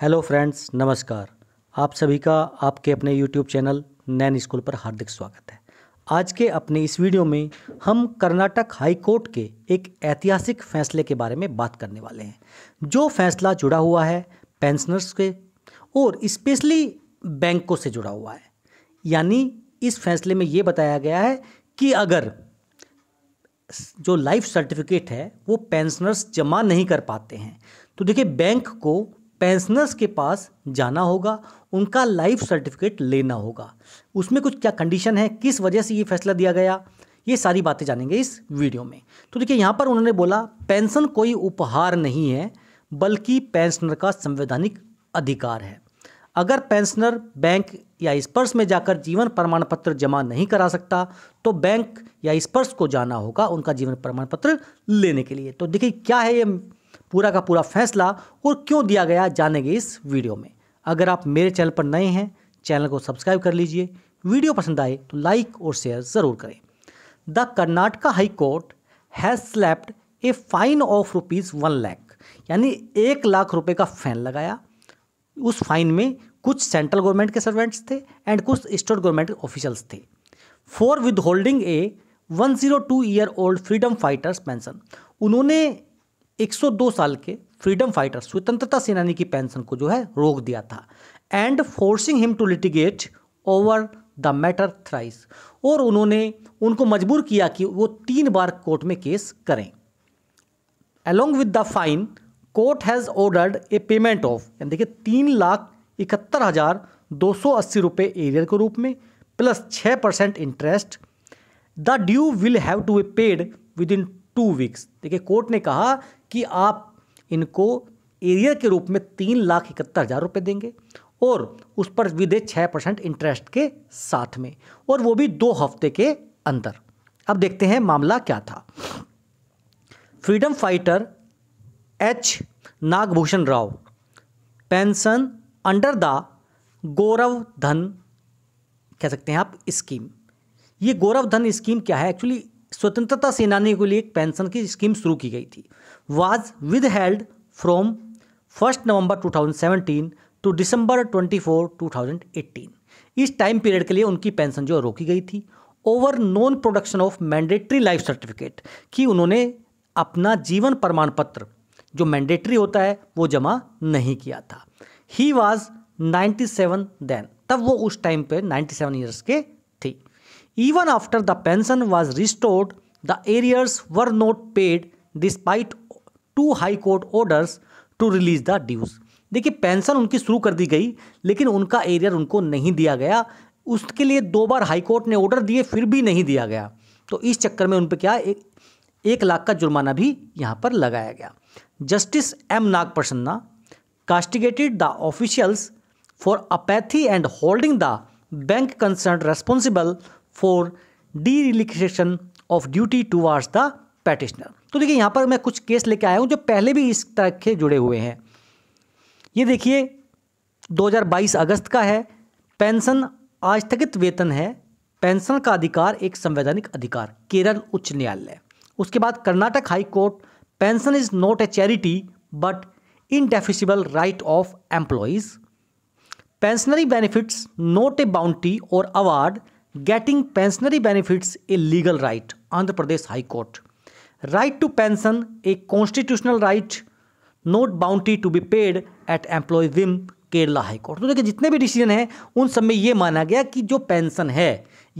hello friends नमस्कार आप सभी का आपके अपने यूट्यूब चैनल नैन स्कूल पर हार्दिक स्वागत है आज के अपने इस वीडियो में हम कर्नाटक हाई कोर्ट के एक ऐतिहासिक फैसले के बारे में बात करने वाले हैं जो फैसला जुड़ा हुआ है पेंशनर्स के और स्पेशली बैंकों से जुड़ा हुआ है यानी इस फैसले में ये बताया गया है कि अगर जो लाइफ सर्टिफिकेट है वो पेंशनर्स जमा नहीं कर पाते हैं तो देखिए बैंक को पेंशनर्स के पास जाना होगा उनका लाइफ सर्टिफिकेट लेना होगा उसमें कुछ क्या कंडीशन है किस वजह से ये फैसला दिया गया ये सारी बातें जानेंगे इस वीडियो में तो देखिए यहाँ पर उन्होंने बोला पेंशन कोई उपहार नहीं है बल्कि पेंशनर का संवैधानिक अधिकार है अगर पेंशनर बैंक या स्पर्श में जाकर जीवन प्रमाण पत्र जमा नहीं करा सकता तो बैंक या स्पर्श को जाना होगा उनका जीवन प्रमाण पत्र लेने के लिए तो देखिए क्या है ये पूरा का पूरा फैसला और क्यों दिया गया जानेंगे इस वीडियो में अगर आप मेरे चैनल पर नए हैं चैनल को सब्सक्राइब कर लीजिए वीडियो पसंद आए तो लाइक और शेयर ज़रूर करें the Karnataka high court has slapped a fine of rupees one lakh यानी एक लाख रुपए का फैन लगाया उस फाइन में कुछ सेंट्रल गवर्नमेंट के सर्वेंट्स थे एंड कुछ स्टेट गवर्नमेंट के ऑफिशियल्स थे for withholding a one zero two year old freedom fighters pension उन्होंने 102 साल के फ्रीडम फाइटर स्वतंत्रता सेनानी की पेंशन को जो है रोक दिया था and forcing him to litigate over the matter thrice और उन्होंने उनको मजबूर किया कि वो तीन बार कोर्ट में केस करें along with the fine court has ordered a payment of यानी देखिए तीन लाख इकहत्तर हज़ार दो सौ अस्सी रुपये एरियर के रूप में प्लस छः percent interest the due will have to be paid within two weeks देखिए कोर्ट ने कहा कि आप इनको एरियर के रूप में तीन लाख इकहत्तर हज़ार रुपये देंगे और उस पर विदे छः परसेंट इंटरेस्ट के साथ में और वो भी दो हफ्ते के अंदर अब देखते हैं मामला क्या था freedom fighter H Nagabhushan Rao pension under the Gaurav Dhan कह सकते हैं आप स्कीम ये गौरव धन स्कीम क्या है एक्चुअली स्वतंत्रता सेनानी के लिए एक पेंशन की स्कीम शुरू की गई थी was withheld from first November 2017 to December 24 2018 इस टाइम पीरियड के लिए उनकी पेंशन जो रोकी गई थी over non production of mandatory life certificate कि उन्होंने अपना जीवन प्रमाण पत्र जो मैंडेटरी होता है वो जमा नहीं किया था ही वॉज 97 देन तब वो उस टाइम पे 97 ईयर्स के Even after the pension was restored, the arrears were not paid despite two high court orders to release the dues देखिए पेंशन उनकी शुरू कर दी गई लेकिन उनका एरियर उनको नहीं दिया गया उसके लिए दो बार हाई कोर्ट ने ऑर्डर दिए फिर भी नहीं दिया गया तो इस चक्कर में उन पर क्या एक एक लाख का जुर्माना भी यहाँ पर लगाया गया justice M Nagaprasanna castigated the officials for apathy and holding the bank concerned responsible for the dereliction of duty towards the petitioner तो देखिए यहाँ पर मैं कुछ केस लेके आया हूँ जो पहले भी इस तरह के जुड़े हुए हैं ये देखिए 2022 अगस्त का है पेंशन आस्थगित वेतन है पेंशन का अधिकार एक संवैधानिक अधिकार केरल उच्च न्यायालय उसके बाद Karnataka high court pension is not a charity but indefeasible right of employees pensionary benefits not a bounty और award getting pensionary benefits a legal right Andhra Pradesh high court right to pension a constitutional right not bounty to be paid at employer whim Kerala high court तो देखिए जितने भी decision हैं उन सब में ये माना गया कि जो पेंशन है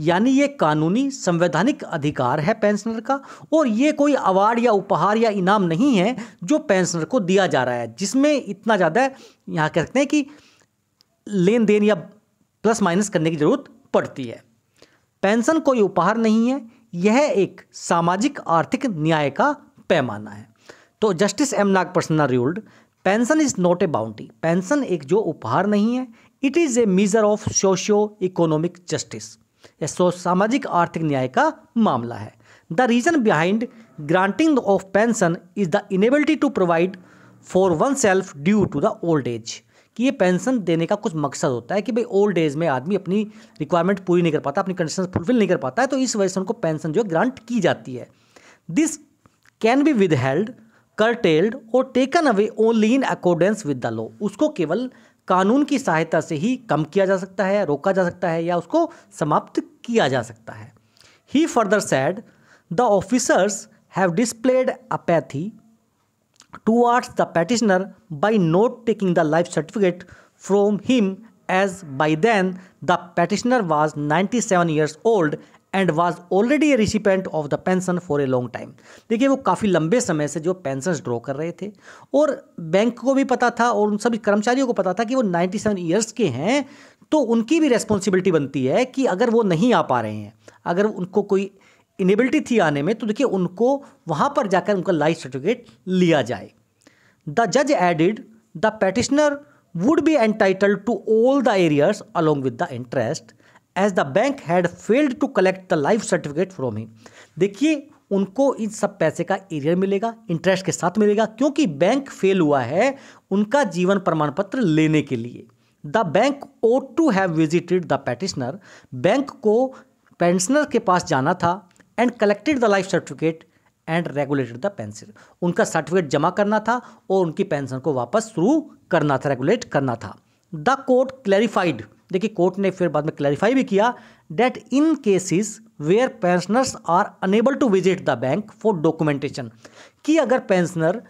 यानी ये कानूनी संवैधानिक अधिकार है पेंशनर का और ये कोई अवार्ड या उपहार या इनाम नहीं है जो पेंशनर को दिया जा रहा है जिसमें इतना ज़्यादा यहाँ कह सकते हैं कि लेन देन या प्लस माइनस करने की ज़रूरत पड़ती है पेंशन कोई उपहार नहीं है यह एक सामाजिक आर्थिक न्याय का पैमाना है तो justice M Nagaprasanna ruled pension is not a boundary pension एक जो उपहार नहीं है it is a measure of socio economic justice यह सो सामाजिक आर्थिक न्याय का मामला है the reason behind granting of pension is the inability to provide for oneself due to the old age कि ये पेंशन देने का कुछ मकसद होता है कि भाई ओल्ड एज में आदमी अपनी रिक्वायरमेंट पूरी नहीं कर पाता अपनी कंडीशन फुलफिल नहीं कर पाता है तो इस वजह से उनको पेंशन जो है ग्रांट की जाती है this can be withheld curtailed और taken away only in accordance with the law उसको केवल कानून की सहायता से ही कम किया जा सकता है रोका जा सकता है या उसको समाप्त किया जा सकता है he further said the officers have displayed apathy towards the petitioner by not taking the life certificate from him as by then the petitioner was 97 years old and was already a recipient of the pension for a long time देखिए वो काफ़ी लंबे समय से जो pension draw कर रहे थे और बैंक को भी पता था और उन सभी कर्मचारियों को पता था कि वो 97 सेवन ईयर्स के हैं तो उनकी भी रेस्पॉन्सिबिलिटी बनती है कि अगर वो नहीं आ पा रहे हैं अगर उनको कोई इनेबिलिटी थी आने में तो देखिए उनको वहाँ पर जाकर उनका लाइफ सर्टिफिकेट लिया जाए द जज added the petitioner would be entitled to all the arrears along with the interest as the bank had failed to collect the life certificate from him देखिए उनको इन सब पैसे का एरियर मिलेगा इंटरेस्ट के साथ मिलेगा क्योंकि बैंक फेल हुआ है उनका जीवन प्रमाण पत्र लेने के लिए the bank ought to have visited the petitioner bank को पेंशनर के पास जाना था and collected the life certificate and regulated the pension उनका सर्टिफिकेट जमा करना था और उनकी पेंशन को वापस शुरू करना था रेगुलेट करना था द कोर्ट क्लैरिफाइड देखिए कोर्ट ने फिर बाद में क्लैरिफाई भी किया that in cases where pensioners are unable to visit the bank for documentation कि अगर पेंशनर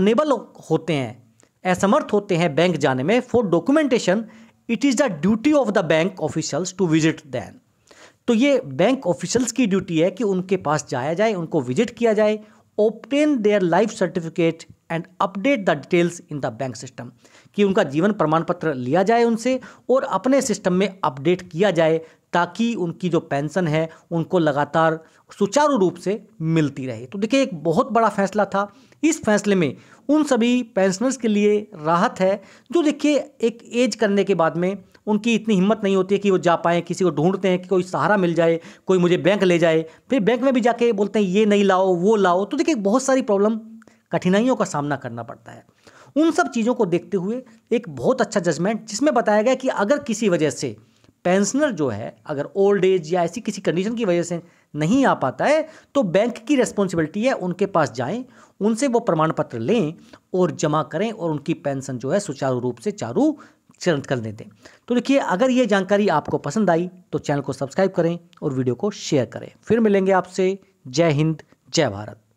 अनेबल होते हैं असमर्थ होते हैं बैंक जाने में for documentation it is the duty of the bank officials to visit then तो ये बैंक ऑफिशल्स की ड्यूटी है कि उनके पास जाया जाए उनको विजिट किया जाए obtain their life certificate and update the details in the bank system कि उनका जीवन प्रमाण पत्र लिया जाए उनसे और अपने सिस्टम में अपडेट किया जाए ताकि उनकी जो पेंशन है उनको लगातार सुचारू रूप से मिलती रहे तो देखिए एक बहुत बड़ा फैसला था इस फैसले में उन सभी पेंशनर्स के लिए राहत है जो देखिए एक एज करने के बाद में उनकी इतनी हिम्मत नहीं होती है कि वो जा पाएँ किसी को ढूंढते हैं कि कोई सहारा मिल जाए कोई मुझे बैंक ले जाए फिर बैंक में भी जाके बोलते हैं ये नहीं लाओ वो लाओ तो देखिए बहुत सारी प्रॉब्लम कठिनाइयों का सामना करना पड़ता है उन सब चीज़ों को देखते हुए एक बहुत अच्छा जजमेंट जिसमें बताया गया कि अगर किसी वजह से पेंशनर जो है अगर ओल्ड एज या ऐसी किसी कंडीशन की वजह से नहीं आ पाता है तो बैंक की रेस्पॉन्सिबिलिटी है उनके पास जाएं उनसे वो प्रमाण पत्र लें और जमा करें और उनकी पेंशन जो है सुचारू रूप से चालू चैनल कर देते हैं तो देखिए अगर ये जानकारी आपको पसंद आई तो चैनल को सब्सक्राइब करें और वीडियो को शेयर करें फिर मिलेंगे आपसे जय हिंद जय भारत